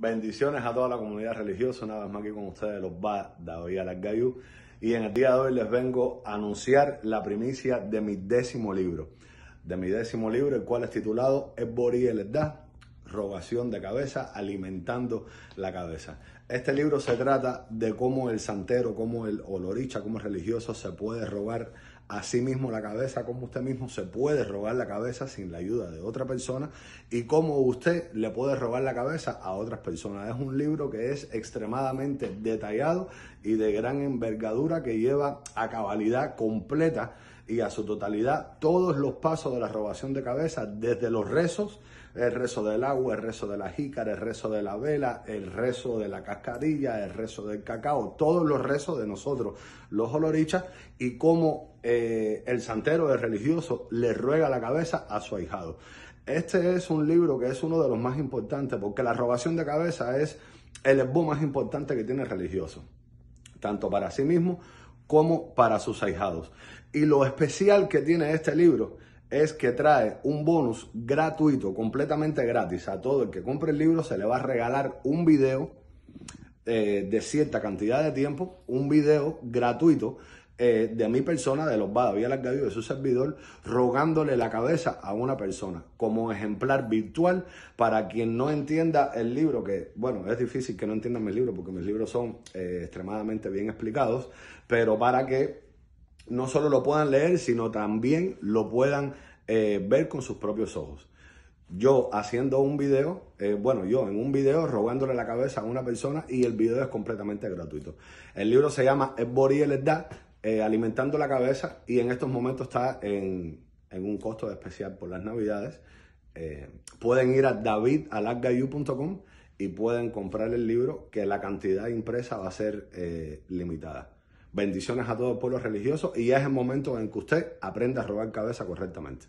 Bendiciones a toda la comunidad religiosa, una vez más aquí con ustedes los va David Alargayú y en el día de hoy les vengo a anunciar la primicia de mi décimo libro, de mi décimo libro el cual es titulado Es Borí el da rogación de cabeza, alimentando la cabeza. Este libro se trata de cómo el santero, cómo el oloricha, cómo religioso se puede robar. Asimismo, la cabeza, como usted mismo se puede robar la cabeza sin la ayuda de otra persona y cómo usted le puede robar la cabeza a otras personas. Es un libro que es extremadamente detallado y de gran envergadura que lleva a cabalidad completa y a su totalidad todos los pasos de la robación de cabeza, desde los rezos, el rezo del agua, el rezo de la jícara, el rezo de la vela, el rezo de la cascarilla, el rezo del cacao, todos los rezos de nosotros, los olorichas, y cómo eh, el santero, el religioso, le ruega la cabeza a su ahijado. Este es un libro que es uno de los más importantes porque la robación de cabeza es el esbo más importante que tiene el religioso, tanto para sí mismo como para sus ahijados. Y lo especial que tiene este libro es que trae un bonus gratuito, completamente gratis. A todo el que compre el libro se le va a regalar un video eh, de cierta cantidad de tiempo, un video gratuito eh, de mi persona, de los había Largavivo, de su servidor, rogándole la cabeza a una persona, como ejemplar virtual para quien no entienda el libro, que bueno, es difícil que no entiendan mi libro porque mis libros son eh, extremadamente bien explicados, pero para que no solo lo puedan leer, sino también lo puedan eh, ver con sus propios ojos. Yo haciendo un video, bueno, yo en un video rogándole la cabeza a una persona y el video es completamente gratuito. El libro se llama Es Borí eh, alimentando la cabeza y en estos momentos está en, un costo especial por las navidades. Eh, pueden ir a davidalagayu.com y pueden comprar el libro que la cantidad impresa va a ser eh, limitada. Bendiciones a todo el pueblo religioso y ya es el momento en que usted aprenda a robar cabeza correctamente.